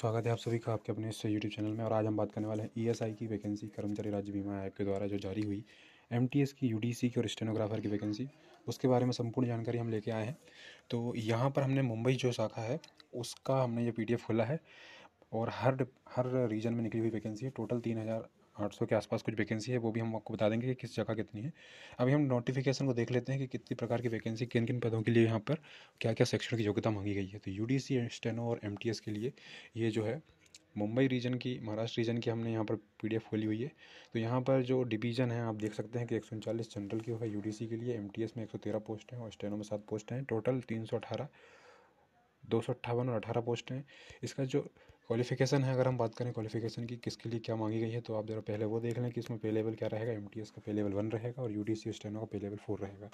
स्वागत है आप सभी का आपके अपने इस यूट्यूब चैनल में और आज हम बात करने वाले हैं ईएसआई e की वैकेंसी कर्मचारी राज्य बीमा आयोग के द्वारा जो जारी हुई एमटीएस की यूडीसी की और स्टेनोग्राफर की वैकेंसी उसके बारे में संपूर्ण जानकारी हम लेके आए हैं तो यहाँ पर हमने मुंबई जो शाखा है उसका हमने ये पी खोला है और हर हर रीजन में निकली हुई वैकेंसी है टोटल तीन हज़ार आठ सौ के आसपास कुछ वैकेंसी है वो भी हम आपको बता देंगे कि किस जगह कितनी है अभी हम नोटिफिकेशन को देख लेते हैं कि कितनी प्रकार की वैकेंसी किन किन पदों के लिए यहाँ पर क्या क्या सेक्शन की योग्यता मांगी गई है तो यू डी सी स्टेनो और एम टी एस के लिए ये जो है मुंबई रीजन की महाराष्ट्र रीजन की हमने यहाँ पर पी डी एफ खोली हुई है तो यहाँ पर जो डिवीज़न है आप देख सकते हैं कि एक सौ उनचालीस जनरल की है यू डी सी के लिए एम टी एस में एक सौ तेरह पोस्ट हैं और स्टेनो में सात पोस्ट हैं टोटल तीन सौ अठारह दो सौ अट्ठावन और अठारह पोस्ट हैं इसका जो क्वालिफिकेशन है अगर हम बात करें क्वालिफिकेशन की किसके लिए क्या मांगी गई है तो आप ज़रा पहले वो देख लें कि इसमें पे लेवल क्या रहेगा एम का पे लेवल वन रहेगा और यू डी सी स्टेनो का पे लेवल फोर रहेगा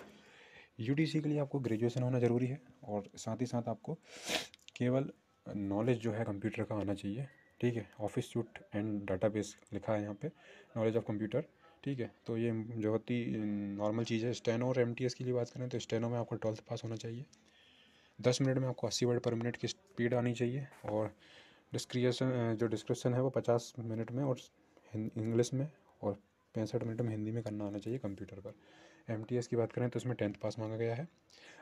यू के लिए आपको ग्रेजुएसन होना ज़रूरी है और साथ ही साथ आपको केवल नॉलेज जो है कंप्यूटर का आना चाहिए ठीक है ऑफिस सूट एंड डाटा लिखा है यहाँ पर नॉलेज ऑफ कंप्यूटर ठीक है तो ये बहुत ही नॉर्मल चीज़ है स्टेनो और एम के लिए बात करें तो स्टेनो में आपको ट्वेल्थ पास होना चाहिए दस मिनट में आपको अस्सी वर्ड पर मिनट की स्पीड आनी चाहिए और डिस्क्रिएशन जो डिस्क्रिप्शन है वो पचास मिनट में और इंग्लिश में और पैंसठ मिनट में हिंदी में करना आना चाहिए कंप्यूटर पर एम की बात करें तो उसमें टेंथ पास मांगा गया है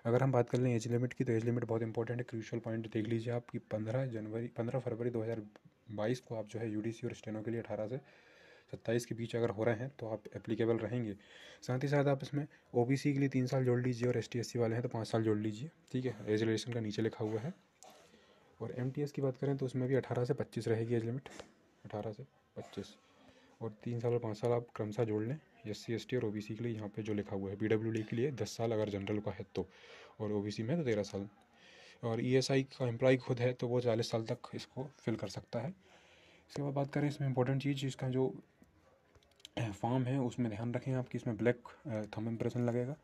अगर हम बात कर लें एज लिमिट की तो एज लिमिट बहुत इंपॉर्टेंट है क्रूशल पॉइंट देख लीजिए आप कि पंद्रह जनवरी पंद्रह फरवरी दो हज़ार बाईस को आप जो है यू और स्टेनो के लिए अठारह से सत्ताईस के बीच अगर हो रहे हैं तो आप एप्लीकेबल रहेंगे साथ ही साथ आप इसमें ओ के लिए तीन साल जोड़ लीजिए और एस टी वाले हैं तो पाँच साल जोड़ लीजिए ठीक है रेजुलेशन का नीचे लिखा हुआ है और एम की बात करें तो उसमें भी अठारह से पच्चीस रहेगी एज लिमिट अठारह से पच्चीस और तीन साल और पाँच साल आप क्रमशः जोड़ लें एस सी और ओ के लिए यहाँ पे जो लिखा हुआ है पी के लिए दस साल अगर जनरल का है तो और ओ में तो तेरह साल और ई e का एम्प्लॉय खुद है तो वो चालीस साल तक इसको फिल कर सकता है इसके बाद बात करें इसमें इंपॉर्टेंट चीज़ इसका जो फॉर्म है उसमें ध्यान रखें आपकी इसमें ब्लैक थम इम्प्रेशन लगेगा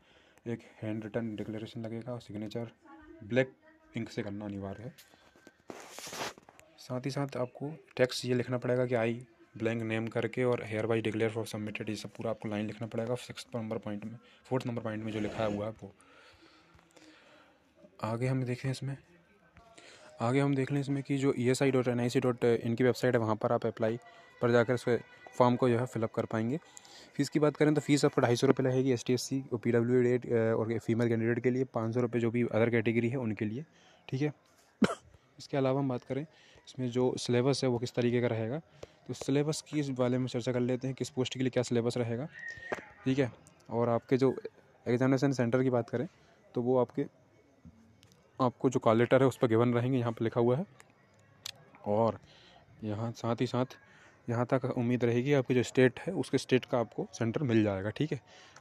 एक हैंड रिटर्न डिक्लेरेशन लगेगा और सिग्नेचर ब्लैक इंक से करना अनिवार्य है साथ ही साथ आपको टैक्स ये लिखना पड़ेगा कि आई ब्लैंक नेम करके और hereby declare for submitted ये सब पूरा आपको लाइन लिखना पड़ेगा सिक्स नंबर पॉइंट में फोर्थ नंबर पॉइंट में जो लिखा हुआ है वो आगे हम देखें इसमें आगे हम देख लें इसमें कि जो E S I dot N I C dot इनकी वेबसाइट है वहाँ पर आप अप्लाई पर जाकर उस फॉर्म को जो है फिलअप कर पाएंगे फीस की बात करें तो फीस आपको ढाई सौ रुपये लगेगी S T S C P W D और फीमेल कैंडिडेट के लिए पाँच सौ रुपये जो भी अदर कैटेगरी है उनके लिए ठीक है इसके अलावा हम बात करें इसमें जो सिलेबस है वो किस तरीके का रहेगा तो सिलेबस की इस बारे में चर्चा कर लेते हैं किस पोस्ट के लिए क्या सिलेबस रहेगा ठीक है और आपके जो एग्जामिनेशन सेंटर की बात करें तो वो आपके आपको जो कॉल लेटर है उस पर गिवन रहेंगे यहाँ पर लिखा हुआ है और यहाँ साथ ही साथ यहाँ तक उम्मीद रहेगी आपके जो स्टेट है उसके स्टेट का आपको सेंटर मिल जाएगा ठीक है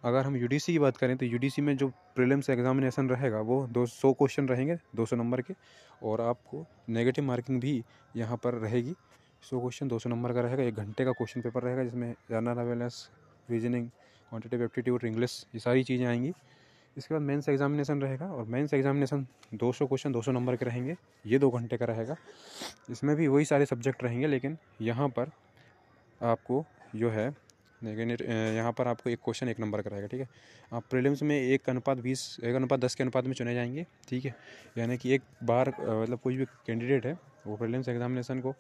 अगर हम यू की बात करें तो यू में जो प्रीलिम्स एग्जामिनेशन रहेगा वो दो सौ क्वेश्चन रहेंगे दो सौ नंबर के और आपको नेगेटिव मार्किंग भी यहाँ पर रहेगी सौ क्वेश्चन दो सौ नंबर का रहेगा एक घंटे का क्वेश्चन पेपर रहेगा जिसमें general awareness reasoning quantitative aptitude English ये सारी चीज़ें आएंगी इसके बाद मेन्स एग्जामिनेशन रहेगा और मेन्स एग्जामिनेशन 200 क्वेश्चन 200 नंबर के रहेंगे ये दो घंटे का रहेगा इसमें भी वही सारे सब्जेक्ट रहेंगे लेकिन यहाँ पर आपको जो है यहाँ पर आपको एक क्वेश्चन एक नंबर कराएगा ठीक है आप प्रीलिम्स में एक अनुपात बीस एक अनुपात दस के अनुपात में चुने जाएंगे ठीक है यानी कि एक बार मतलब कोई भी कैंडिडेट है वो प्रीलिम्स एग्जामिनेशन को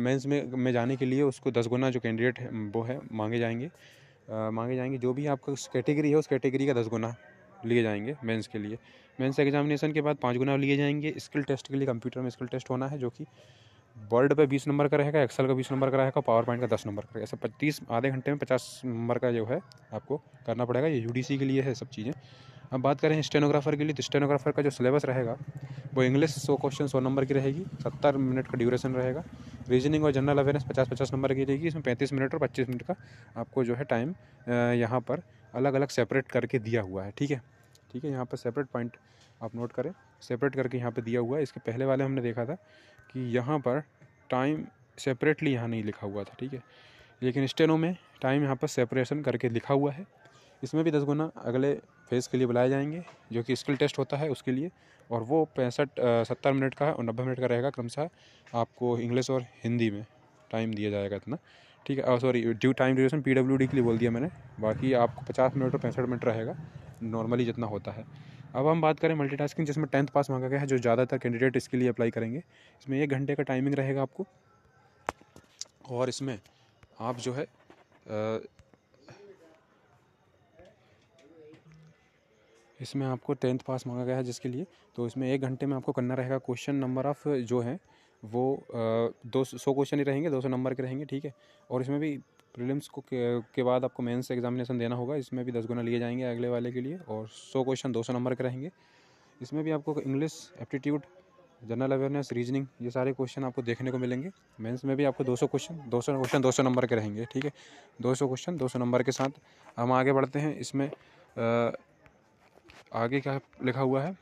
मेंस में में जाने के लिए उसको दस गुना जो कैंडिडेट है वो है मांगे जाएंगे आ, मांगे जाएंगे जो भी आपका कैटेगरी है उस कैटेगरी का दस गुना लिए जाएंगे मेंस के लिए मेंस एग्जामिनेशन के बाद पाँच गुना लिए जाएंगे स्किल टेस्ट के लिए कंप्यूटर में स्किल टेस्ट होना है जो कि वर्ड पे बीस नंबर का रहेगा एक्सेल का बीस नंबर का रहेगा पावर पॉइंट का दस नंबर का ऐसा पच्चीस आधे घंटे में पचास नंबर का जो है आपको करना पड़ेगा ये यू के लिए है सब चीज़ें अब बात करें स्टेनोग्राफर के लिए तो स्टेनोग्राफर का जो सिलेबस रहेगा वो इंग्लिश सौ क्वेश्चन सौ नंबर की रहेगी सत्तर मिनट का ड्यूरेशन रहेगा रीजनिंग और जनरल अवेयरनेस पचास पचास नंबर की रहेगी इसमें पैंतीस मिनट और पच्चीस मिनट का आपको जो है टाइम यहाँ पर अलग अलग सेपरेट करके दिया हुआ है ठीक है ठीक है यहाँ पर सेपरेट पॉइंट आप नोट करें सेपरेट करके यहाँ पे दिया हुआ है इसके पहले वाले हमने देखा था कि यहाँ पर टाइम सेपरेटली यहाँ नहीं लिखा हुआ था ठीक है लेकिन स्टेनो में टाइम यहाँ पर सेपरेशन करके लिखा हुआ है इसमें भी दस गुना अगले फेज़ के लिए बुलाए जाएंगे जो कि स्किल टेस्ट होता है उसके लिए और वो पैंसठ सत्तर मिनट का है और नब्बे मिनट का रहेगा क्रमशः आपको इंग्लिश और हिंदी में टाइम दिया जाएगा इतना ठीक है sorry due time duration P W D के लिए बोल दिया मैंने बाकी आपको पचास मिनट और पैंसठ मिनट रहेगा नॉर्मली जितना होता है अब हम बात करें मल्टीटास्किंग जिसमें टेंथ पास मांगा गया है जो ज़्यादातर कैंडिडेट इसके लिए अप्लाई करेंगे इसमें एक घंटे का टाइमिंग रहेगा आपको और इसमें आप जो है इसमें आपको टेंथ पास मांगा गया है जिसके लिए तो इसमें एक घंटे में आपको करना रहेगा क्वेश्चन नंबर ऑफ़ जो है वो दो सौ क्वेश्चन ही रहेंगे दो सौ नंबर के रहेंगे ठीक है और इसमें भी प्रीलिम्स को के, के बाद आपको मेंस एग्जामिनेशन देना होगा इसमें भी दस गुना लिए जाएंगे अगले वाले के लिए और सौ क्वेश्चन दो सौ नंबर के रहेंगे इसमें भी आपको English aptitude general awareness reasoning ये सारे क्वेश्चन आपको देखने को मिलेंगे मेंस में भी आपको 200 क्वेश्चन 200 क्वेश्चन 200 नंबर के रहेंगे ठीक है 200 क्वेश्चन 200 नंबर के साथ हम आगे बढ़ते हैं इसमें आ, आगे क्या लिखा हुआ है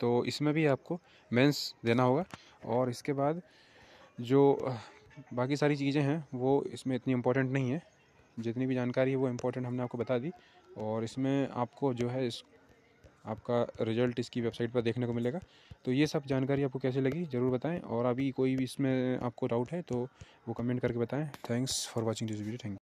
तो इसमें भी आपको मेंस देना होगा और इसके बाद जो बाकी सारी चीज़ें हैं वो इसमें इतनी इम्पोर्टेंट नहीं है जितनी भी जानकारी है वो इम्पोर्टेंट हमने आपको बता दी और इसमें आपको जो है इस आपका रिजल्ट इसकी वेबसाइट पर देखने को मिलेगा तो ये सब जानकारी आपको कैसे लगी ज़रूर बताएं और अभी कोई भी इसमें आपको डाउट है तो वो कमेंट करके बताएं thanks for watching this video thank